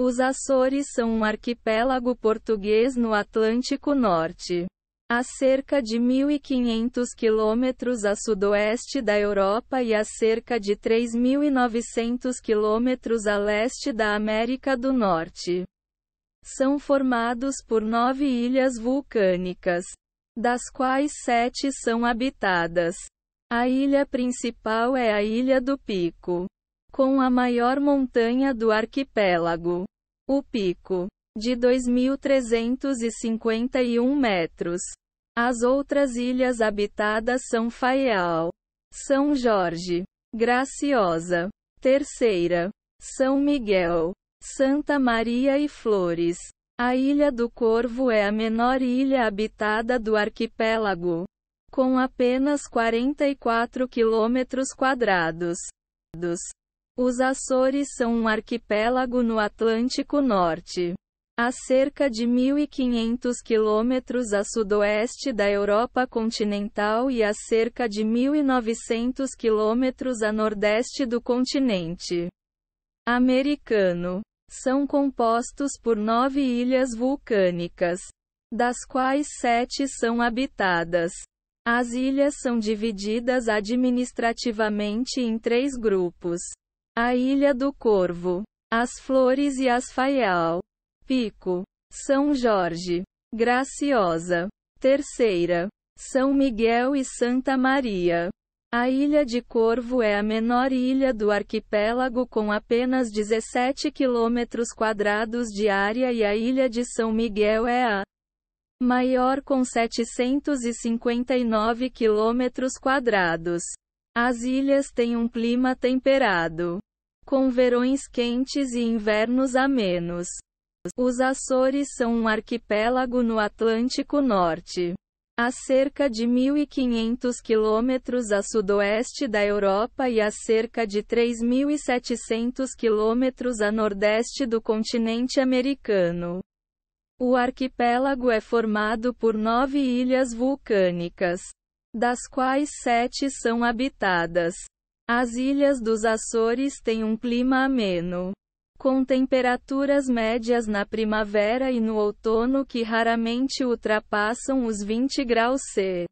Os Açores são um arquipélago português no Atlântico Norte. A cerca de 1.500 quilômetros a sudoeste da Europa e a cerca de 3.900 quilômetros a leste da América do Norte. São formados por nove ilhas vulcânicas, das quais sete são habitadas. A ilha principal é a Ilha do Pico com a maior montanha do arquipélago, o pico de 2.351 metros. As outras ilhas habitadas são Faial, São Jorge, Graciosa, Terceira, São Miguel, Santa Maria e Flores. A Ilha do Corvo é a menor ilha habitada do arquipélago, com apenas 44 quilômetros quadrados. Os Açores são um arquipélago no Atlântico Norte. A cerca de 1.500 quilômetros a sudoeste da Europa continental e a cerca de 1.900 quilômetros a nordeste do continente americano. São compostos por nove ilhas vulcânicas, das quais sete são habitadas. As ilhas são divididas administrativamente em três grupos. A Ilha do Corvo. As Flores e as Faial. Pico. São Jorge. Graciosa. Terceira. São Miguel e Santa Maria. A Ilha de Corvo é a menor ilha do arquipélago com apenas 17 quilômetros quadrados de área e a Ilha de São Miguel é a maior com 759 quilômetros quadrados. As ilhas têm um clima temperado com verões quentes e invernos amenos. Os Açores são um arquipélago no Atlântico Norte. A cerca de 1.500 km a sudoeste da Europa e a cerca de 3.700 km a nordeste do continente americano. O arquipélago é formado por nove ilhas vulcânicas, das quais sete são habitadas. As Ilhas dos Açores têm um clima ameno, com temperaturas médias na primavera e no outono que raramente ultrapassam os 20 graus C.